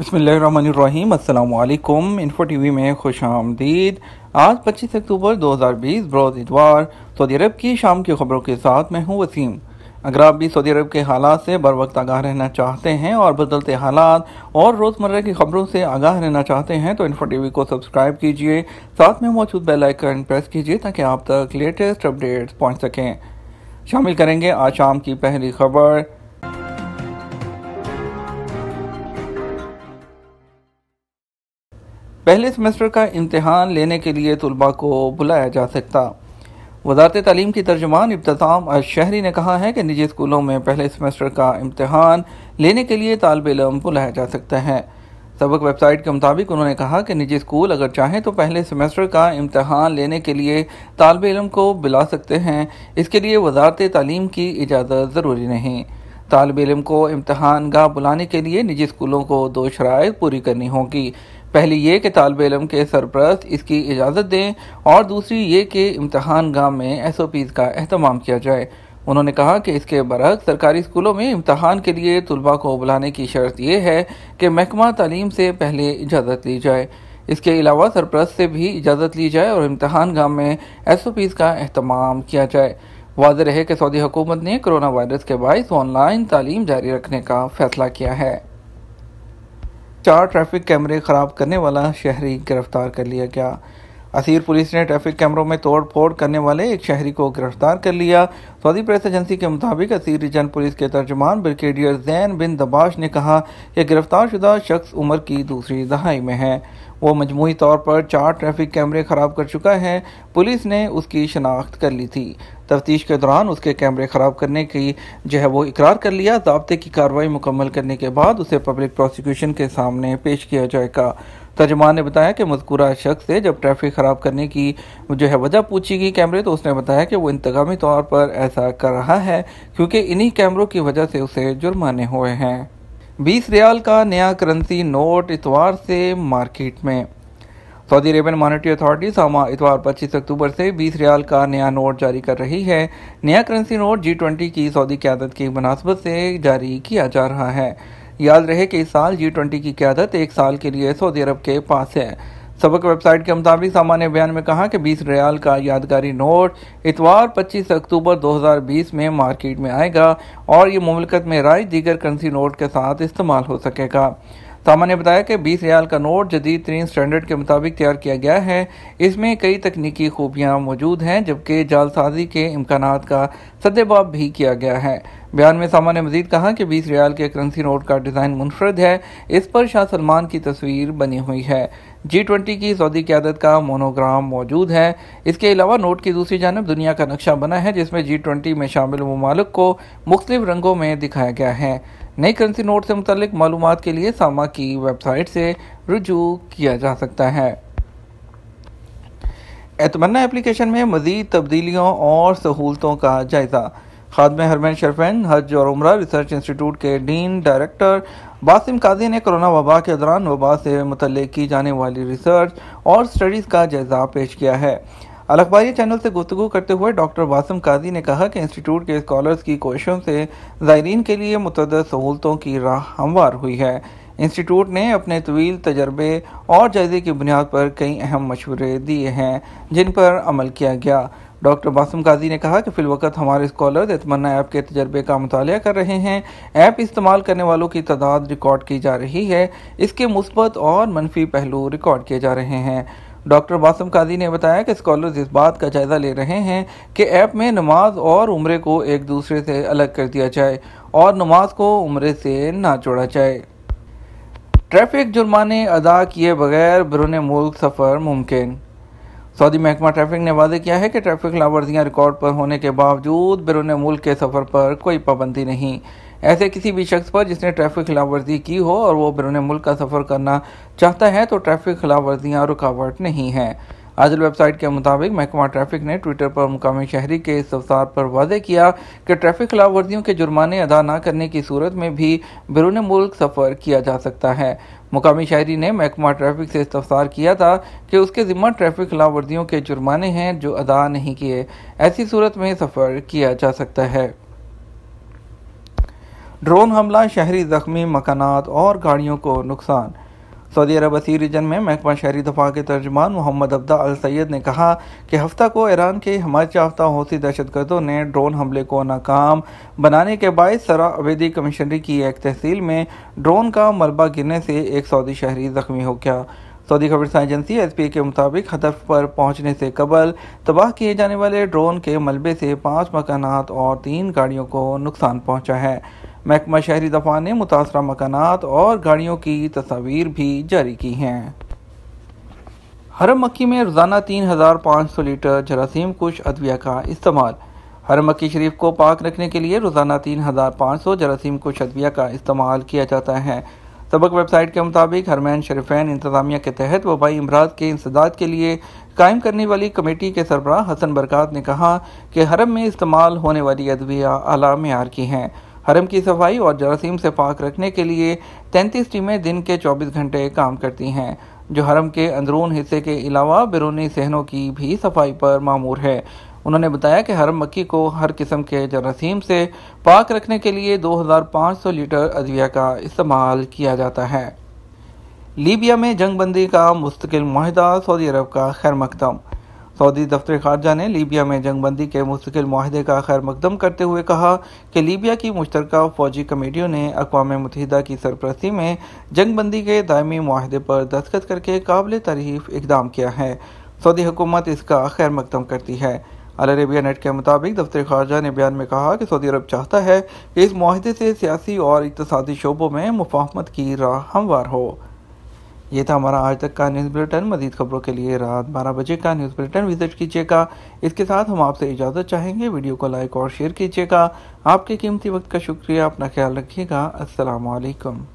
बसमीम अल्लाम info T we में खुश आमदीद आज 25 अक्टूबर 2020 बरोज़ इतवार सऊदी अरब की शाम की खबरों के साथ मैं हूं वसीम अगर आप भी सऊदी अरब के हालात से बर वक्त आगाह रहना चाहते हैं और बदलते हालात और रोज़मर्रा की खबरों से आगाह रहना चाहते हैं तो इन्फो टी वी को सब्सक्राइब कीजिए साथ में मौजूद बेल आइकन प्रेस कीजिए ताकि आप तक लेटेस्ट अपडेट्स पहुँच सकें शामिल करेंगे आज शाम की पहली खबर पहले सेमेस्टर का इम्तहान लेने के लिए तलबा को बुलाया जा सकता वजारत तालीम की तर्जमान इब्तम शहरी ने कहा है कि निजी स्कूलों में पहले सेमेस्टर का इम्तहान लेने के लिए तालब इलम बुलाया जा सकता है सबक वेबसाइट के मुताबिक उन्होंने कहा कि निजी स्कूल अगर चाहें तो पहले सेमेस्टर का इम्तहान लेने के लिए तालब इलम को बुला सकते हैं इसके लिए वजारत तालीम की इजाज़त ज़रूरी नहीं तालब इलम को इम्तहान गाह बुलाने के लिए निजी स्कूलों को दो शराय पूरी करनी होगी पहली ये कि तालब इलम के सरपरस्त इसकी इजाज़त दें और दूसरी ये कि इम्तहान गाह में एस ओ पीज़ का अहतमाम किया जाए उन्होंने कहा कि इसके बरस सरकारी स्कूलों में इम्तहान के लिए तलबा को बुलाने की शर्त यह है कि महकमा तालीम से पहले इजाज़त ली जाए इसके अलावा सरपरस्त से भी इजाज़त ली जाए और इम्तहान गाह में एस ओ पीज़ का अहतमाम किया जाए वाज रहे कि सऊदी हुकूमत ने कोरोना वायरस के बायस ऑनलाइन तालीम जारी रखने का फैसला किया है चार ट्रैफिक कैमरे ख़राब करने वाला शहरी गिरफ्तार कर लिया गया असीर पुलिस ने ट्रैफिक कैमरों में तोड़फोड़ करने वाले एक शहरी को गिरफ्तार कर लिया सऊदी प्रेस एजेंसी के मुताबिक असीर रीजन पुलिस के तर्जमान ब्रिगेडियर जैन बिन दबाश ने कहा कि गिरफ्तारशुदा शख्स उम्र की दूसरी दहाई में है वो मजमू तौर पर चार ट्रैफिक कैमरे ख़राब कर चुका है पुलिस ने उसकी शनाख्त कर ली थी तफ्तीश के दौरान उसके कैमरे ख़राब करने की जो है वो इकरार कर लिया जबते की कार्रवाई मुकम्मल करने के बाद उसे पब्लिक प्रोसिक्यूशन के सामने पेश किया जाएगा तर्जमान ने बताया कि मजकूरा शख्स से जब ट्रैफिक ख़राब करने की जो है वजह पूछी गई कैमरे तो उसने बताया कि वो इंतकामी तौर पर ऐसा कर रहा है क्योंकि इन्हीं कैमरों की वजह से उसे जुर्माने हुए हैं बीस रियाल का नया करेंसी नोट इतवार से मार्केट में सऊदी अरेबियन मॉनिटरी अथॉरिटी सामा इतवार 25 अक्टूबर से 20 रियाल का नया नोट जारी कर रही है नया करेंसी नोट जी ट्वेंटी की सऊदी क्यादत की मुनासबत से जारी किया जा रहा है याद रहे कि इस साल जी ट्वेंटी की क्यादत एक साल के लिए सऊदी अरब के पास है सबक वेबसाइट के मुताबिक सामान्य बयान में कहा कि 20 रियाल का यादगारी नोट इतवार 25 अक्टूबर 2020 में मार्केट में आएगा और ये मुमलकत में राय दीगर करेंसी नोट के साथ इस्तेमाल हो सकेगा सामा ने बताया कि बीस रियाल का नोट जदीद तरीन स्टैंडर्ड के मुताबिक तैयार किया गया है इसमें कई तकनीकी खूबियाँ मौजूद हैं जबकि जालसाजी के इम्कान का सदेबाब भी किया गया है बयान में सामा ने मजीद कहा कि बीस रियाल के करंसी नोट का डिज़ाइन मुनफरद है इस पर शाह सलमान की तस्वीर बनी हुई है जी ट्वेंटी की सऊदी क्यादत का मोनोग्राम मौजूद है इसके अलावा नोट की दूसरी जानब दुनिया का नक्शा बना है जिसमें जी ट्वेंटी में शामिल ममालक को मुख्तलिफ रंगों में दिखाया गया है नई करेंसी नोट से मुतलिक मालूम के लिए सामा की वेबसाइट से रजू किया जा सकता है एतमन्ना एप्लीकेशन में मज़ीद तब्दीलियों और सहूलतों का जायज़ा खादम हरमैन शरफैन हज और उम्र रिसर्च इंस्टीट्यूट के डीन डायरेक्टर बासिम काजी ने कोरोना वबा के दौरान वबा से मुतल की जाने वाली रिसर्च और स्टडीज़ का जायजा पेश किया है अलखबारी चैनल से गुफ्तु करते हुए डॉक्टर वासम काजी ने कहा कि इंस्टीट्यूट के स्कॉलर्स की कोशिशों से ज़ायरीन के लिए मुतद सहूलतों की राह हमवार हुई है इंस्टीट्यूट ने अपने तवील तजर्बे और जायजे की बुनियाद पर कई अहम मशवरे दिए हैं जिन पर अमल किया गया डॉक्टर मासूम काजी ने कहा कि फिलवकत हमारे स्कॉलर एतमन्ना ऐप के तजर्बे का मुताल कर रहे हैं ऐप इस्तेमाल करने वालों की तादाद रिकॉर्ड की जा रही है इसके मुस्बत और मनफी पहलू रिकॉर्ड किए जा रहे हैं डॉक्टर बासम काजी ने बताया कि स्कॉलर्स इस बात का जायज़ा ले रहे हैं कि ऐप में नमाज और उम्र को एक दूसरे से अलग कर दिया जाए और नमाज को उम्र से ना जोड़ा जाए ट्रैफिक जुर्माने अदा किए बगैर बरून मुल्क सफ़र मुमकिन सऊदी महकमा ट्रैफिक ने वादे किया है कि ट्रैफिक लावर्जियाँ रिकॉर्ड पर होने के बावजूद बैरून मुल्क के सफ़र पर कोई पाबंदी नहीं ऐसे किसी भी शख्स पर जिसने ट्रैफिक खिलाफवर्जी की हो और वो बैरून मुल्क का सफ़र करना चाहता है तो ट्रैफिक खिलाफवर्जियाँ रुकावट नहीं है आजल वेबसाइट के मुताबिक महकमा ट्रैफिक ने ट्विटर पर मुकामी शहरी के इस अवसार पर वाजे किया कि ट्रैफिक खिलाफ वर्जियों के जुर्माने अदा न करने की सूरत में भी बैरून मुल्क सफ़र किया जा सकता है मुकामी शायरी ने महकमा ट्रैफिक से इस्तफसार किया था कि उसके ज़िम्मा ट्रैफिक खिलाफ वर्जियों के जुर्माने हैं जो अदा नहीं किए ऐसी सूरत में सफ़र किया जा सकता है ड्रोन हमला शहरी ज़ख्मी मकानात और गाड़ियों को नुकसान सऊदी अरब असी रीजन में महकमा शहरी दफा के तर्जमान मोहम्मद अब्दा अल सैद ने कहा कि हफ्ता को ईरान के हिमाचत याफ्ता हौसी दहशतगर्दों ने ड्रोन हमले को नाकाम बनाने के बायस सरा अवेदी कमिश्नरी की एक तहसील में ड्रोन का मलबा गिरने से एक सऊदी शहरी जख्मी हो गया सऊदी खबरसा एजेंसी एस पी के मुताबिक हदफ पर पहुंचने से कबल तबाह किए जाने वाले ड्रोन के मलबे से पाँच मकानात और तीन गाड़ियों को नुकसान पहुंचा है महकमा शहरी दफा ने मुतासर मकानात और गाड़ियों की तस्वीर भी जारी की हैं हरम मक्की में रोज़ाना तीन हज़ार पाँच सौ लीटर जरासीम कुश अदविया का इस्तेमाल हरम मक्की शरीफ को पाक रखने के लिए रोज़ाना तीन हज़ार पाँच सौ जरासीम कुश अदविया का इस्तेमाल किया जाता है सबक वेबसाइट के मुताबिक हरमैन शरीफैन इंतजामिया के तहत वबाई अमराज के इंसदाद के लिए कायम करने वाली कमेटी के सरबराह हसन बरकत ने कहा कि हरम में इस्तेमाल होने वाली अदविया अला मैार की हैं हरम की सफाई और जरासीम से पाक रखने के लिए तैंतीस टीमें दिन के चौबीस घंटे काम करती हैं जो हरम के अंदरून हिस्से के अलावा बिरूनी सहनों की भी सफाई पर मामूर है उन्होंने बताया कि हरम मक्की को हर किस्म के जरासीम से पाक रखने के लिए 2500 लीटर अद्विया का इस्तेमाल किया जाता है लीबिया में जंगबंदी का मुस्तकिल माहिदा सऊदी अरब का खैर मकदम सऊदी दफ्तर खारजा ने लीबिया में जंगबंदी के मुस्तकिल माहदे का खैर मकदम करते हुए कहा कि लीबिया की मुश्तर फौजी कमेटियों ने अकवा मुतहदा की सरपरस्ती में जंगबंदी के दायमी माहदे पर दस्तखत करके काबिल तारीफ इकदाम किया है सऊदी हुकूमत इसका खैर मकदम करती है अल अरबिया नेट के मुताबिक दफ्तर खारजा ने बयान में कहा कि सऊदी अरब चाहता है कि इस माहदे से सियासी और इकतदी शोबों में मुफाहमत की राह हमवार हो ये था हमारा आज तक का न्यूज़ बुलेटिन मजीद खबरों के लिए रात बारह बजे का न्यूज़ बुलेटिन विजिट कीजिएगा इसके साथ हम आपसे इजाज़त चाहेंगे वीडियो को लाइक और शेयर कीजिएगा आपके कीमती वक्त का शुक्रिया अपना ख्याल रखिएगा असलकम